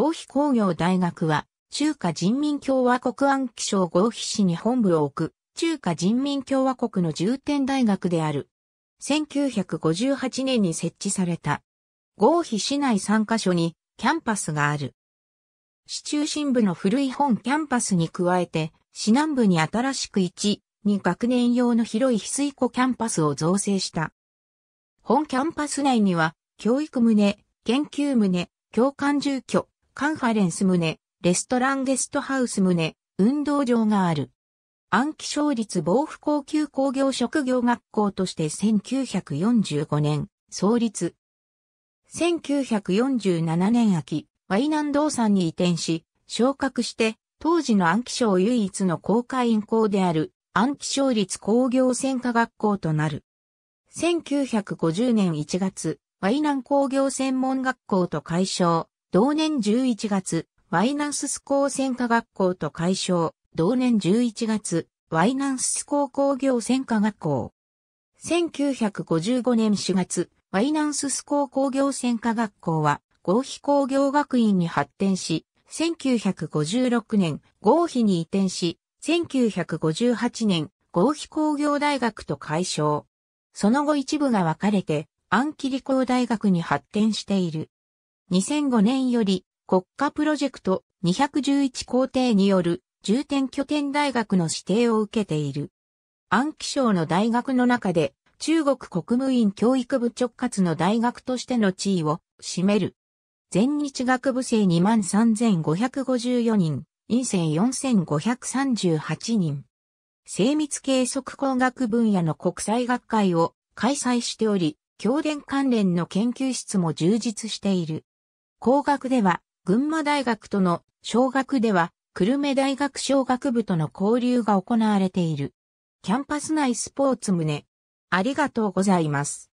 合肥工業大学は、中華人民共和国安徽省合肥市に本部を置く、中華人民共和国の重点大学である。1958年に設置された。合肥市内3カ所にキャンパスがある。市中心部の古い本キャンパスに加えて、市南部に新しく1、2学年用の広い翡翠湖キャンパスを造成した。本キャンパス内には、教育棟、研究棟、教官住居、カンファレンス棟、レストランゲストハウス棟、運動場がある。暗記省率防府高級工業職業学校として1945年、創立。1947年秋、ワイナンドーに移転し、昇格して、当時の暗記省唯一の公開員校である、暗記省立工業専科学校となる。1950年1月、ワイナン工業専門学校と解消、同年11月、ワイナンススコー専科学校と改称、同年11月、ワイナンススコー工業専科学校。1955年4月、ワイナンススコー工業専科学校は、合皮工業学院に発展し、1956年、合皮に移転し、1958年、合皮工業大学と改称。その後一部が分かれて、アンキリコ大学に発展している。2005年より国家プロジェクト211工程による重点拠点大学の指定を受けている。安徽省の大学の中で中国国務院教育部直轄の大学としての地位を占める。全日学部生23,554人、院生4,538人。精密計測工学分野の国際学会を開催しており、教電関連の研究室も充実している。工学では、群馬大学との、小学では、久留米大学小学部との交流が行われている。キャンパス内スポーツ棟。ありがとうございます。